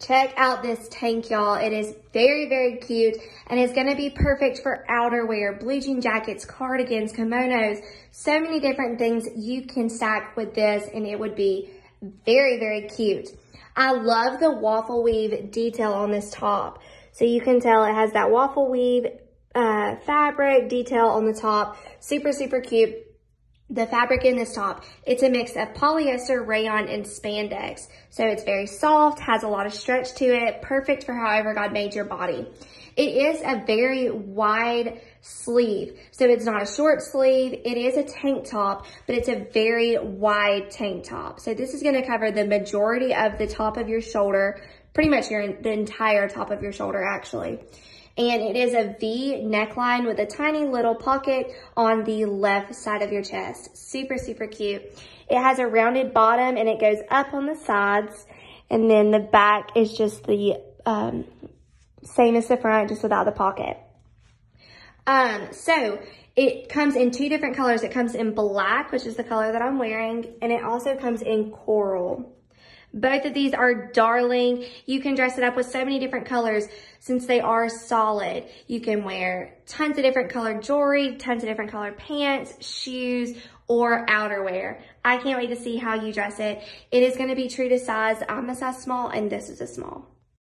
Check out this tank, y'all. It is very, very cute and it's gonna be perfect for outerwear, blue jean jackets, cardigans, kimonos, so many different things you can stack with this and it would be very, very cute. I love the waffle weave detail on this top. So you can tell it has that waffle weave uh, fabric detail on the top. Super, super cute. The fabric in this top, it's a mix of polyester, rayon, and spandex. So it's very soft, has a lot of stretch to it, perfect for however God made your body. It is a very wide sleeve. So it's not a short sleeve. It is a tank top, but it's a very wide tank top. So this is going to cover the majority of the top of your shoulder, pretty much your, the entire top of your shoulder actually and it is a V neckline with a tiny little pocket on the left side of your chest. Super, super cute. It has a rounded bottom and it goes up on the sides and then the back is just the um, same as the front, just without the pocket. Um, so it comes in two different colors. It comes in black, which is the color that I'm wearing, and it also comes in coral. Both of these are darling. You can dress it up with so many different colors since they are solid. You can wear tons of different colored jewelry, tons of different colored pants, shoes, or outerwear. I can't wait to see how you dress it. It is gonna be true to size. I'm a size small and this is a small.